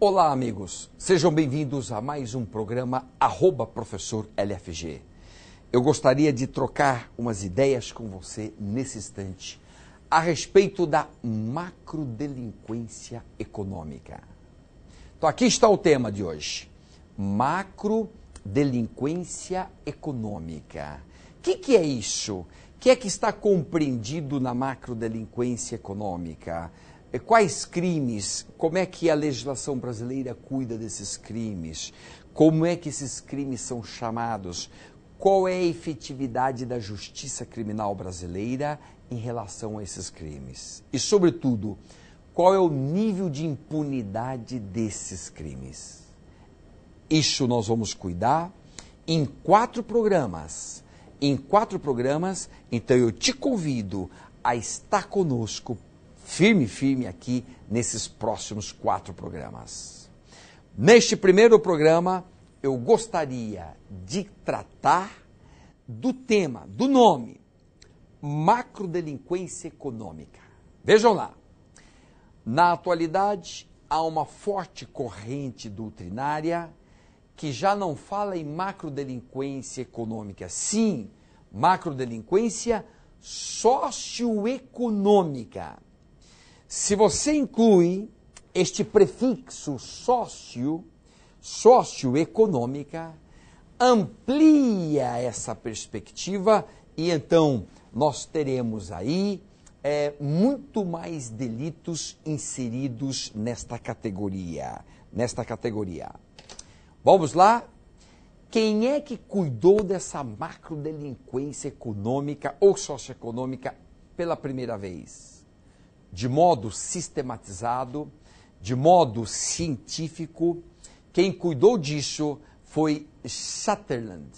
Olá, amigos. Sejam bem-vindos a mais um programa arroba professor LFG. Eu gostaria de trocar umas ideias com você nesse instante a respeito da macrodelinquência econômica. Então aqui está o tema de hoje: macro delinquência econômica. O que, que, é isso? O que é que está compreendido na macro delinquência econômica? Quais crimes? Como é que a legislação brasileira cuida desses crimes? Como é que esses crimes são chamados? Qual é a efetividade da justiça criminal brasileira em relação a esses crimes? E, sobretudo, qual é o nível de impunidade desses crimes. Isso nós vamos cuidar em quatro programas. Em quatro programas, então eu te convido a estar conosco, firme, firme aqui nesses próximos quatro programas. Neste primeiro programa, eu gostaria de tratar do tema, do nome, macrodelinquência econômica. Vejam lá. Na atualidade, há uma forte corrente doutrinária que já não fala em macrodelinquência econômica, sim, macrodelinquência socioeconômica. Se você inclui este prefixo sócio, socioeconômica, amplia essa perspectiva e então nós teremos aí é, muito mais delitos inseridos nesta categoria. Nesta categoria. Vamos lá? Quem é que cuidou dessa macrodelinquência econômica ou socioeconômica pela primeira vez? De modo sistematizado, de modo científico, quem cuidou disso foi Sutherland.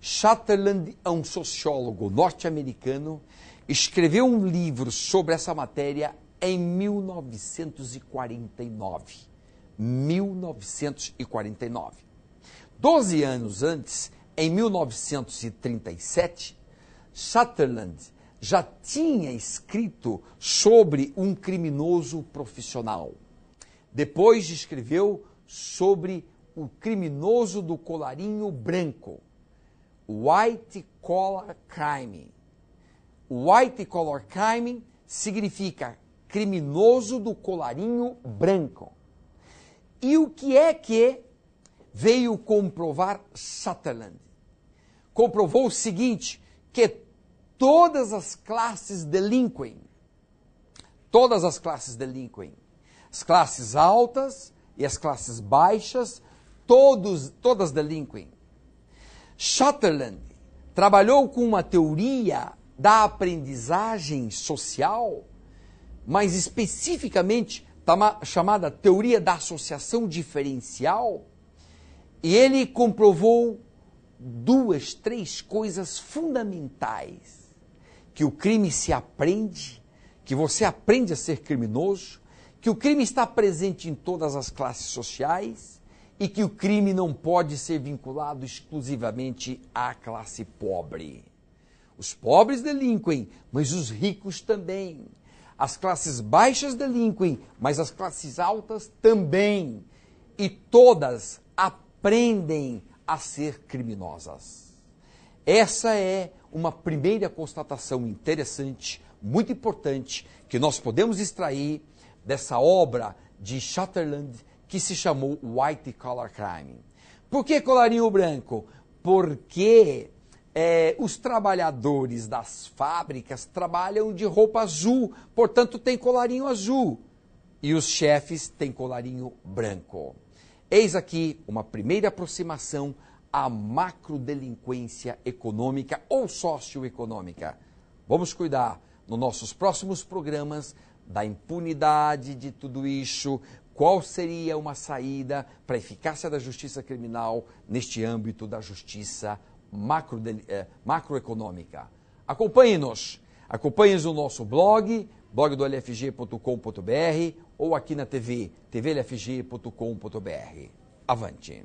Sutherland é um sociólogo norte-americano escreveu um livro sobre essa matéria em 1949. 1949. Doze anos antes, em 1937, Sutherland já tinha escrito sobre um criminoso profissional. Depois escreveu sobre o criminoso do colarinho branco, White Collar Crime, White collar crime significa criminoso do colarinho branco. E o que é que veio comprovar Sutherland? Comprovou o seguinte, que todas as classes delinquem, todas as classes delinquem, as classes altas e as classes baixas, todos, todas delinquem. Sutherland trabalhou com uma teoria da aprendizagem social, mais especificamente chamada teoria da associação diferencial, e ele comprovou duas, três coisas fundamentais: que o crime se aprende, que você aprende a ser criminoso, que o crime está presente em todas as classes sociais e que o crime não pode ser vinculado exclusivamente à classe pobre. Os pobres delinquem, mas os ricos também. As classes baixas delinquem, mas as classes altas também. E todas aprendem a ser criminosas. Essa é uma primeira constatação interessante, muito importante, que nós podemos extrair dessa obra de Shatterland que se chamou White Collar Crime. Por que colarinho branco? Porque é, os trabalhadores das fábricas trabalham de roupa azul, portanto tem colarinho azul. E os chefes têm colarinho branco. Eis aqui uma primeira aproximação à macrodelinquência econômica ou socioeconômica. Vamos cuidar nos nossos próximos programas da impunidade de tudo isso, qual seria uma saída para a eficácia da justiça criminal neste âmbito da justiça macro, eh, macroeconômica. Acompanhe-nos. Acompanhe-nos no nosso blog, blog do lfg.com.br ou aqui na TV, tvlfg.com.br. Avante!